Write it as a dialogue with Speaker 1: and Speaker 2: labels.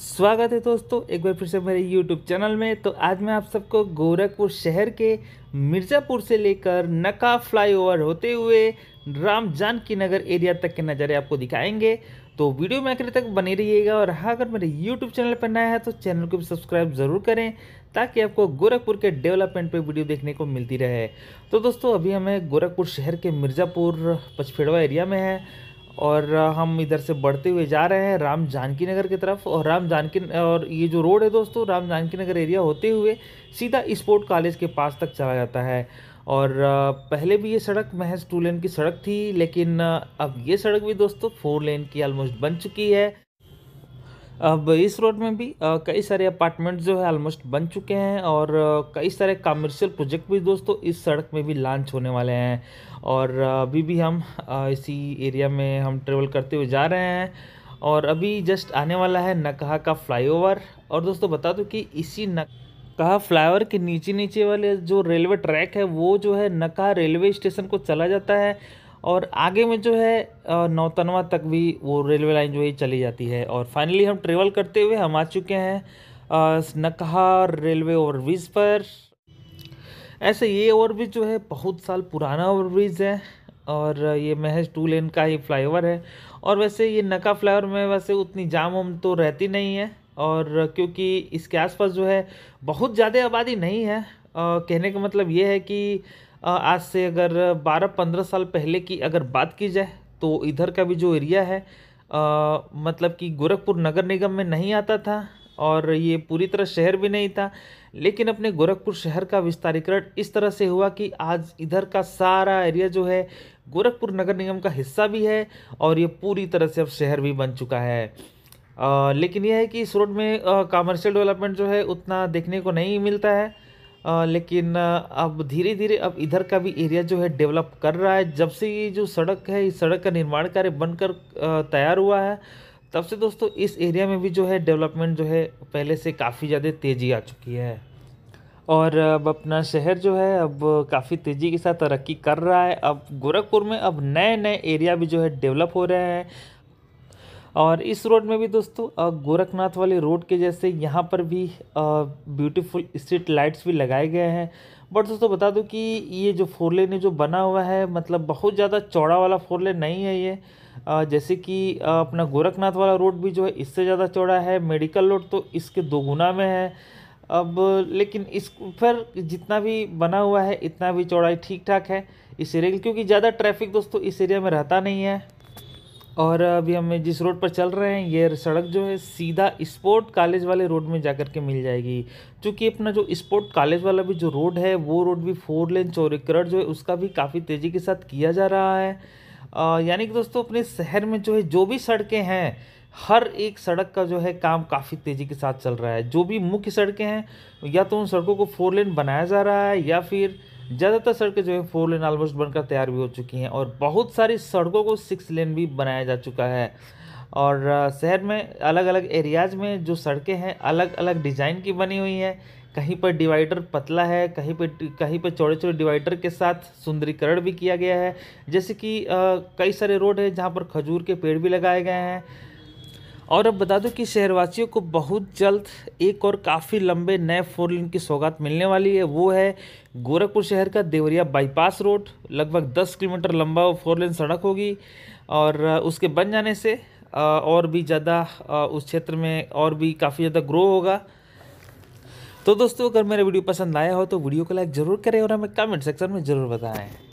Speaker 1: स्वागत है दोस्तों एक बार फिर से मेरे YouTube चैनल में तो आज मैं आप सबको गोरखपुर शहर के मिर्ज़ापुर से लेकर नका फ्लाईओवर होते हुए राम जानकी नगर एरिया तक के नज़ारे आपको दिखाएंगे तो वीडियो में आखिर तक बने रहिएगा और हाँ अगर मेरे YouTube चैनल पर नया है तो चैनल को भी सब्सक्राइब ज़रूर करें ताकि आपको गोरखपुर के डेवलपमेंट पर वीडियो देखने को मिलती रहे तो दोस्तों अभी हमें गोरखपुर शहर के मिर्ज़ापुर पचफेड़वा एरिया में है और हम इधर से बढ़ते हुए जा रहे हैं राम जानकी नगर की तरफ और राम जानकी और ये जो रोड है दोस्तों राम जानकी नगर एरिया होते हुए सीधा स्पोर्ट कॉलेज के पास तक चला जाता है और पहले भी ये सड़क महज टू लेन की सड़क थी लेकिन अब ये सड़क भी दोस्तों फोर लेन की ऑलमोस्ट बन चुकी है अब इस रोड में भी कई सारे अपार्टमेंट जो है ऑलमोस्ट बन चुके हैं और कई सारे कमर्शियल प्रोजेक्ट भी दोस्तों इस सड़क में भी लॉन्च होने वाले हैं और अभी भी हम इसी एरिया में हम ट्रेवल करते हुए जा रहे हैं और अभी जस्ट आने वाला है नकहा का फ्लाईओवर और दोस्तों बता दूँ कि इसी नक कहा फ्लाईओवर के नीचे नीचे वाले जो रेलवे ट्रैक है वो जो है नकहा रेलवे स्टेशन को चला जाता है और आगे में जो है नौतनवा तक भी वो रेलवे लाइन जो है चली जाती है और फाइनली हम ट्रेवल करते हुए हम आ चुके हैं नकहा रेलवे ओवरब्रिज पर ऐसे ये ओवरब्रिज जो है बहुत साल पुराना ओवरब्रिज है और ये महज टू लेन का ही फ्लाईओवर है और वैसे ये नका फ्लाईओवर में वैसे उतनी जाम वम तो रहती नहीं है और क्योंकि इसके आसपास जो है बहुत ज़्यादा आबादी नहीं है आ, कहने का मतलब ये है कि आज से अगर 12-15 साल पहले की अगर बात की जाए तो इधर का भी जो एरिया है आ, मतलब कि गोरखपुर नगर निगम में नहीं आता था और ये पूरी तरह शहर भी नहीं था लेकिन अपने गोरखपुर शहर का विस्तारीकरण इस तरह से हुआ कि आज इधर का सारा एरिया जो है गोरखपुर नगर निगम का हिस्सा भी है और ये पूरी तरह से अब शहर भी बन चुका है आ, लेकिन यह है कि इस रोड में कमर्शियल डेवलपमेंट जो है उतना देखने को नहीं मिलता है आ, लेकिन अब धीरे धीरे अब इधर का भी एरिया जो है डेवलप कर रहा है जब से ये जो सड़क है इस सड़क का निर्माण कार्य बनकर तैयार हुआ है तब से दोस्तों इस एरिया में भी जो है डेवलपमेंट जो है पहले से काफ़ी ज़्यादा तेज़ी आ चुकी है और अब अपना शहर जो है अब काफ़ी तेज़ी के साथ तरक्की कर रहा है अब गोरखपुर में अब नए नए एरिया भी जो है डेवलप हो रहे हैं और इस रोड में भी दोस्तों गोरखनाथ वाले रोड के जैसे यहाँ पर भी ब्यूटीफुल स्ट्रीट लाइट्स भी लगाए गए हैं बट दोस्तों बता दूं कि ये जो फोर लेन जो बना हुआ है मतलब बहुत ज़्यादा चौड़ा वाला फोर लेन नहीं है ये जैसे कि अपना गोरखनाथ वाला रोड भी जो है इससे ज़्यादा चौड़ा है मेडिकल रोड तो इसके दो गुना में है अब लेकिन इस पर जितना भी बना हुआ है इतना भी चौड़ाई ठीक ठाक है इस एरिया क्योंकि ज़्यादा ट्रैफिक दोस्तों इस एरिया में रहता नहीं है और अभी हम जिस रोड पर चल रहे हैं ये सड़क जो है सीधा स्पोर्ट कॉलेज वाले रोड में जा कर के मिल जाएगी क्योंकि अपना जो स्पोर्ट कॉलेज वाला भी जो रोड है वो रोड भी फोर लेन चौरीकरण जो है उसका भी काफ़ी तेज़ी के साथ किया जा रहा है यानी कि दोस्तों अपने शहर में जो है जो भी सड़कें हैं हर एक सड़क का जो है काम काफ़ी तेज़ी के साथ चल रहा है जो भी मुख्य सड़कें हैं या तो उन सड़कों को फोर लेन बनाया जा रहा है या फिर ज़्यादातर सड़कें जो है फोर लेन ऑलमोस्ट बनकर तैयार भी हो चुकी हैं और बहुत सारी सड़कों को सिक्स लेन भी बनाया जा चुका है और शहर में अलग अलग एरियाज में जो सड़कें हैं अलग अलग डिज़ाइन की बनी हुई हैं कहीं पर डिवाइडर पतला है कहीं पर कहीं पर चौड़े चौड़े डिवाइडर के साथ सुंदरीकरण भी किया गया है जैसे कि कई सारे रोड है जहाँ पर खजूर के पेड़ भी लगाए गए हैं और अब बता दूं कि शहरवासियों को बहुत जल्द एक और काफ़ी लंबे नए फोर लेन की सौगात मिलने वाली है वो है गोरखपुर शहर का देवरिया बाईपास रोड लगभग 10 किलोमीटर लंबा फोर लेन सड़क होगी और उसके बन जाने से और भी ज़्यादा उस क्षेत्र में और भी काफ़ी ज़्यादा ग्रो होगा तो दोस्तों अगर मेरा वीडियो पसंद आया हो तो वीडियो को लाइक ज़रूर करें और हमें कमेंट सेक्शन में ज़रूर बताएँ